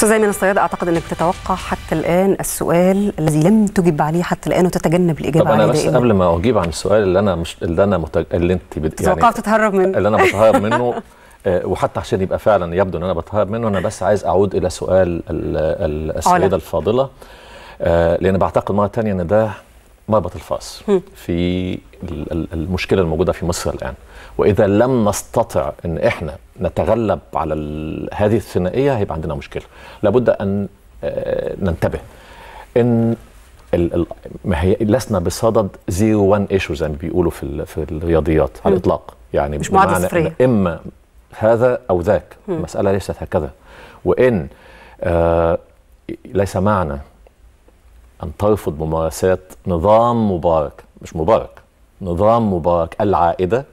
استاذ ايمن الصياد اعتقد انك تتوقع حتى الان السؤال الذي لم تجب عليه حتى الان وتتجنب الاجابه طب انا بس دائما. قبل ما اجيب عن السؤال اللي انا مش اللي انا متج... اللي انت بت... يعني توقعت تتهرب منه اللي انا بتهرب منه آه، وحتى عشان يبقى فعلا يبدو ان انا بتهرب منه انا بس عايز اعود الى سؤال السيده الفاضله آه، لان بعتقد مره ثانيه ان ده مربط الفأس في المشكلة الموجودة في مصر الآن وإذا لم نستطع أن إحنا نتغلب على هذه الثنائية هيبقى عندنا مشكلة لابد أن آه، ننتبه أن ما هي لسنا بصدد زيرو وان ايشو زي ما بيقولوا في في الرياضيات على الاطلاق يعني مش بمعنى اما هذا او ذاك المساله ليست هكذا وان آه ليس معنى أن ترفض ممارسات نظام مبارك مش مبارك نظام مبارك العائدة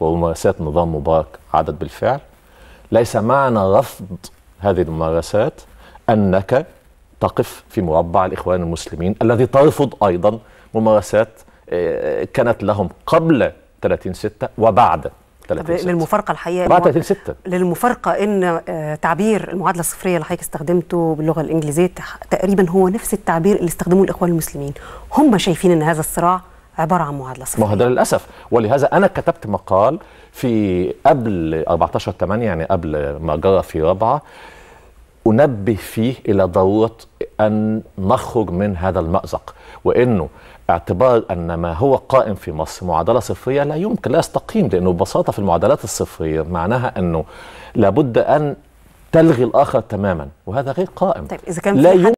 وممارسات نظام مبارك عدد بالفعل ليس معنى رفض هذه الممارسات أنك تقف في مربع الإخوان المسلمين الذي ترفض أيضا ممارسات آه، كانت لهم قبل 30 6 وبعد للمفارقه الحقيقه 3 6 للمفارقه ان آه، تعبير المعادله الصفريه اللي حضرتك استخدمته باللغه الانجليزيه تقريبا هو نفس التعبير اللي استخدموه الاخوان المسلمين هم شايفين ان هذا الصراع عباره عن معادله صفريه ما هو ده للاسف ولهذا انا كتبت مقال في قبل 14 8 يعني قبل ما جرى في رابعه انبه فيه الى ضروره أن نخرج من هذا المأزق وأنه اعتبار أن ما هو قائم في مصر معادلة صفرية لا يمكن لا يستقيم لأنه ببساطة في المعادلات الصفرية معناها أنه لابد أن تلغي الآخر تماما وهذا غير قائم طيب إذا كان في